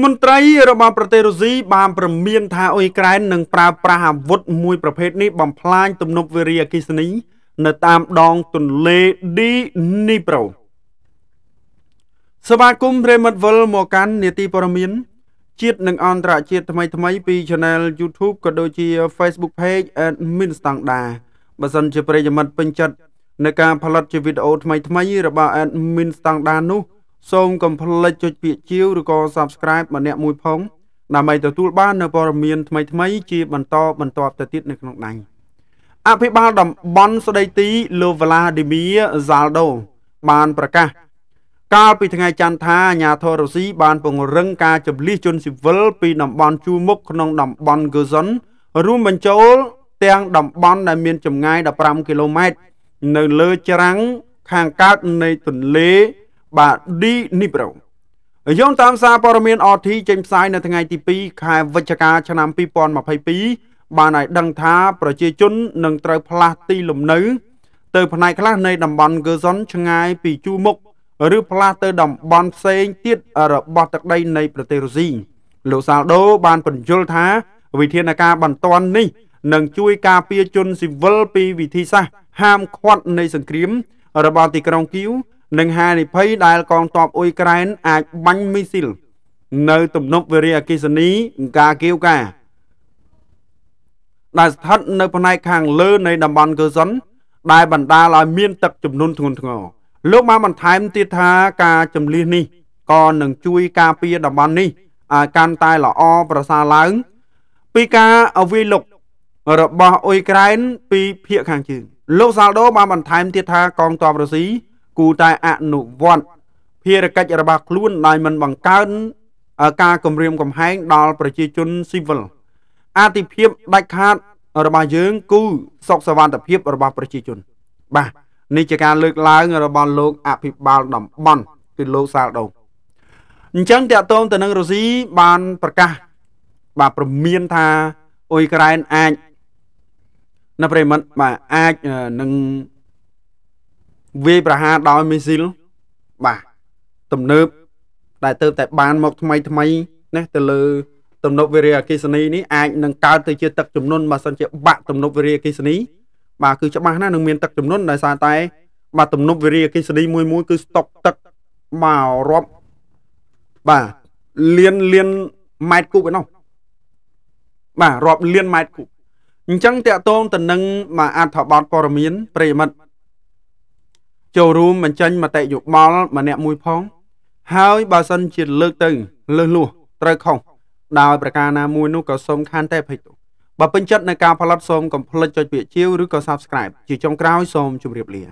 មន្ត្រីរបស់ប្រទេសរុស្ស៊ីបានព្រមានថាអ៊ុយក្រែននឹងប្រើប្រាស់អាវុធមួយប្រភេទនេះបំផ្លាញទំនប់វារីអគ្គិសនី នៅតាមដងទន្លេឌីនីប្រូសមាគមព្រមិតវលមកកាន់នេតិព័រមាន ជាតិនិងអន្តរជាតិថ្មីថ្មីពី Channel YouTube ក៏ដូចជា Facebook Page Admin Standard បើសិនជាប្រិយមិត្តពេញចិត្តនៅការផលិតជាវីដេអូថ្មីថ្មីរបស់ Admin Standard នោះសូមកុំភ្លេចចុចពាក្យជាវឬក៏ Subscribe ម្នាក់មួយផងដើម្បីទទួលបាននូវព័ត៌មានថ្មីៗជាបន្តបន្តទៅទៀតនៅក្នុងដៃអភិបាលតំបន់ស្ដីទីលោកវ្លាឌីមៀហ្សាល់ដូ បានប្រកាសកាលពីថ្ងៃច័ន្ទថាអាញាធររុស្ស៊ីបានពង្រឹងការចម្លៀសជនស៊ីវិលពីតំបន់ជួរមុខក្នុងតំបន់កូសុនរួមបញ្ចូលទាំងតំបន់ ដែលមានចម្ងាយ15គីឡូម៉ែត្រនៅលើច្រាំងខាងកើតនៃទន្លេបាទ D Nipro យោងតាមសារព័ត៌មាន RT ចេញផ្សាយនៅថ្ងៃទី2ខែវិច្ឆិកាឆ្នាំ2022បានឲ្យដឹងថា ប្រជាជននឹងត្រូវផ្លាស់ទីលំនៅទៅផ្នែកខ្លះនៃតំបន់កឺសុនឆ្ងាយពីជួរមុខឬផ្លាស់ទៅតំបន់ផ្សេងទៀតរបស់ទឹកដីនៃប្រទេសរុស្ស៊ីលោកសាល់ដូបានបញ្យល់ថា វិធានការបន្ទាន់នេះនឹងជួយការពារជនស៊ីវិលពីវិធីសាស្ត្រហាមឃាត់នៃសង្គ្រាមរបស់ទីក្រុងគីវនិងហានិភ័យដែលកងទ័ពអ៊ុយក្រែន អាចបាញ់មីស៊ីលនៅទំនប់វារីអគ្គិសនីកាគៀវកាដែលស្ថិតនៅ ផ្នែកខាងលើ នៃតំបន់កឺសុនដែលបណ្ដាលឲ្យមាន ទឹកជំនន់ធ្ងន់ធ្ងរលោកបានបន្ថែមទៀតថាការចម្លៀសនេះក៏នឹងជួយការពារតំបន់នេះឲ្យកាន់តែល្អប្រសើរឡើង ពីការអវិលុករបស់អ៊ុយក្រែនពីភៀកខាងជើងលោកសាល់ដូបានបន្ថែមទៀតថាកងទ័ពរុស្ស៊ីគូតែអនុវត្តភារកិច្ចរបស់ខ្លួនដោយមិន បង្កើនការគំរាម កំហែង ដល់ប្រជាជនស៊ីវិលអតិភិបដាច់ខាត របស់យើងគឺសុខសវត្ថភាពរបស់ប្រជាជន បាទនេះជាការលើកឡើងរបស់លោកអភិបាលតំបន់គឺលោកសាលដូងអញ្ចឹងតកតងទៅនឹងរុស្ស៊ីបានប្រកាសបាទព្រមានថាអ៊ុយក្រែនអាចនៅប្រិមិត្តបាទអាចនឹងវាយប្រហារដោយមីស៊ីលបាទទំនើបដែលទៅ តែបាន មកថ្មី ថ្មីណាទៅលើទំនប់វារីអគ្គិសនីនេះអាចនឹងកើតទៅជាទឹកជំនន់បើសិនជាបាក់ទំនប់វារីអគ្គិសនីបាទគឺច្បាស់ណាស់នឹងមានទឹកជំនន់ដោយសារតែ បាទទំនប់វារីអគ្គិសនីមួយមួយគឺស្តុកទឹកមករាប់បាទលានលានម៉ែត្រគូបឯនោះបាទរាប់លានម៉ែត្រគូបអញ្ចឹងតកតងទៅនឹងបាទអត្ថបទព័រមៀនប្រិមិត្តចូលរួមបញ្ចេញមតិយោបល់ម្នាក់មួយផង ហើយបើសិនជាលើកទៅលើសលួសត្រូវខុសដោយប្រការណាមួយនោះក៏សូមខានតែភ័យទោសបើពេញចិត្តនឹងការផលិតសូមកុំភ្លេចចុចពាក្យជាវឬក៏ Subscribe ជាចុងក្រោយសូមជម្រាបលា